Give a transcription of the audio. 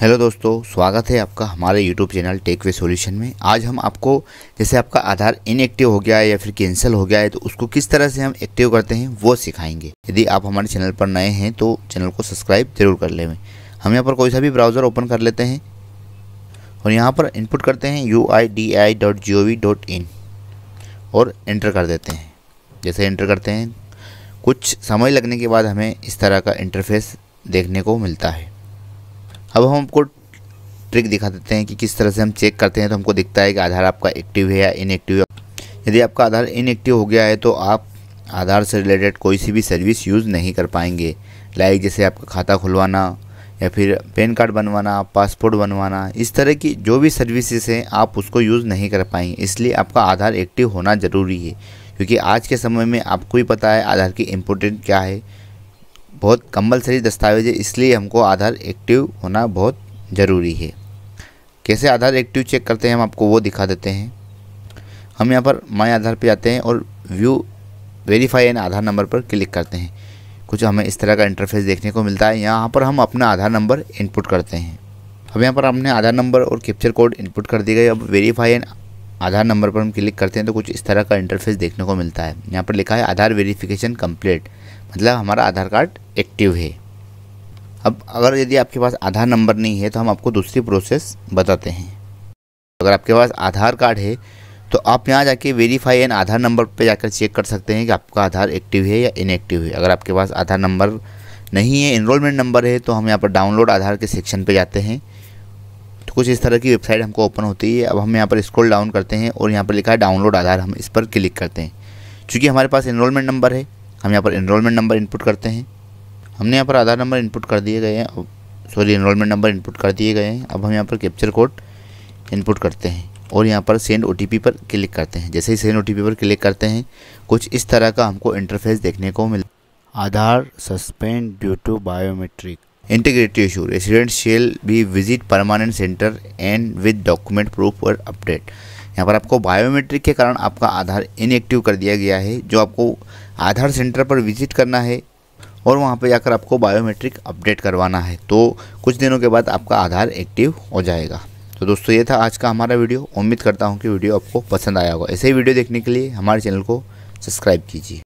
hello दोस्तों स्वागत है आपका हमारे YouTube channel tech way solution में आज हम आपको जैसे आपका आधार इनएक्टिव हो गया है या फिर कैंसिल हो गया है तो उसको किस तरह से हम एक्टिव करते हैं वो सिखाएंगे यदि आप हमारे चैनल पर नए हैं तो चैनल को सब्सक्राइब जरूर कर लेवें हम यहाँ पर कोई सा भी ब्राउज़र ओपन कर लेते हैं और यहाँ पर इनपुट करते हैं यू और एंटर कर देते हैं जैसे एंटर करते हैं कुछ समय लगने के बाद हमें इस तरह का इंटरफेस देखने को मिलता है अब हम आपको ट्रिक दिखा देते हैं कि किस तरह से हम चेक करते हैं तो हमको दिखता है कि आधार आपका एक्टिव है या इनएक्टिव है यदि आपका आधार इनएक्टिव हो गया है तो आप आधार से रिलेटेड कोई सी भी सर्विस यूज़ नहीं कर पाएंगे लाइक जैसे आपका खाता खुलवाना या फिर पैन कार्ड बनवाना पासपोर्ट बनवाना इस तरह की जो भी सर्विसेज हैं आप उसको यूज़ नहीं कर पाएंगे इसलिए आपका आधार एक्टिव होना ज़रूरी है क्योंकि आज के समय में आपको ही पता है आधार की इम्पोर्टेंट क्या है बहुत कंपलसरी दस्तावेज है इसलिए हमको आधार एक्टिव होना बहुत ज़रूरी है कैसे आधार एक्टिव चेक करते हैं हम आपको वो दिखा देते हैं हम यहाँ पर माय आधार पे जाते हैं और view verify and Aadhaar number पर क्लिक करते हैं कुछ हमें इस तरह का इंटरफेस देखने को मिलता है यहाँ पर हम अपना आधार नंबर इनपुट करते हैं अब यहाँ पर हमने आधार नंबर और कैप्चर कोड इनपुट कर दिया गया अब वेरीफाई एंड आधार नंबर पर हम क्लिक करते हैं तो कुछ इस तरह का इंटरफेस देखने को मिलता है यहाँ पर लिखा है आधार वेरिफिकेशन कंप्लीट मतलब हमारा आधार कार्ड एक्टिव है अब अगर यदि आपके पास आधार नंबर नहीं है तो हम आपको दूसरी प्रोसेस बताते हैं अगर आपके पास आधार कार्ड है तो आप यहाँ जाके वेरीफाई एन आधार नंबर पर जाकर चेक कर सकते हैं कि आपका आधार एक्टिव है या इनएक्टिव है अगर आपके पास आधार नंबर नहीं है इनरोलमेंट नंबर है तो हम यहाँ पर डाउनलोड आधार के सेक्शन पर जाते हैं कुछ इस तरह की वेबसाइट हमको ओपन होती है अब हम यहाँ पर स्क्रॉल डाउन करते हैं और यहाँ पर लिखा है डाउनलोड आधार हम इस पर क्लिक करते हैं चूँकि हमारे पास इनरोलमेंट नंबर है हम यहाँ पर इनरोलमेंट नंबर इनपुट करते हैं हमने यहाँ पर आधार नंबर इनपुट कर दिए गए हैं सॉरी इनरोलमेंट नंबर इनपुट कर दिए गए हैं अब हम यहाँ पर कैप्चर कोड इनपुट करते हैं और यहाँ पर सेंड ओ पर क्लिक करते हैं जैसे ही सेंड ओ पर क्लिक करते हैं कुछ इस तरह का हमको इंटरफेस देखने को मिल Aadhaar suspend due to biometric Integrity issue resident shall be visit permanent centre and with document proof और अपडेट यहाँ पर आपको बायोमेट्रिक के कारण आपका आधार इनएक्टिव कर दिया गया है जो आपको आधार सेंटर पर विजिट करना है और वहाँ पर जाकर आपको बायोमेट्रिक अपडेट करवाना है तो कुछ दिनों के बाद आपका आधार एक्टिव हो जाएगा तो दोस्तों ये था आज का हमारा वीडियो उम्मीद करता हूँ कि वीडियो आपको पसंद आया होगा ऐसे ही वीडियो देखने के लिए हमारे चैनल को सब्सक्राइब कीजिए